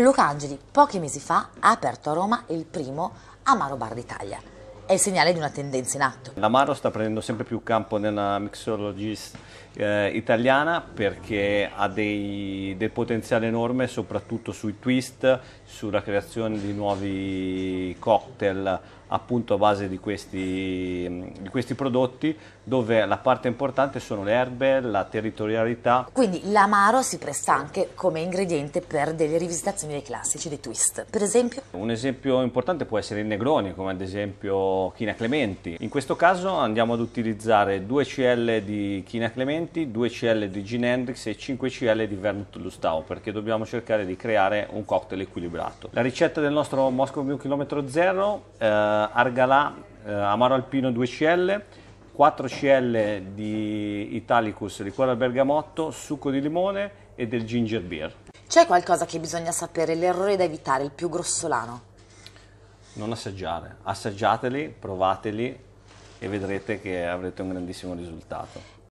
Luca Angeli pochi mesi fa ha aperto a Roma il primo Amaro Bar d'Italia. È il segnale di una tendenza in atto. L'amaro sta prendendo sempre più campo nella mixologist eh, italiana perché ha dei, del potenziale enorme soprattutto sui twist, sulla creazione di nuovi cocktail appunto a base di questi, di questi, prodotti dove la parte importante sono le erbe, la territorialità. Quindi l'amaro si presta anche come ingrediente per delle rivisitazioni dei classici, dei twist, per esempio? Un esempio importante può essere il Negroni, come ad esempio China Clementi. In questo caso andiamo ad utilizzare 2 CL di China Clementi, 2 CL di Gin Hendrix e 5 CL di Vermouth Lustau, perché dobbiamo cercare di creare un cocktail equilibrato. La ricetta del nostro Moscow Mule km 0 eh, eh, Argalà eh, Amaro Alpino 2CL, 4CL di Italicus liquore al bergamotto, succo di limone e del ginger beer. C'è qualcosa che bisogna sapere, l'errore da evitare, il più grossolano? Non assaggiare, assaggiateli, provateli e vedrete che avrete un grandissimo risultato.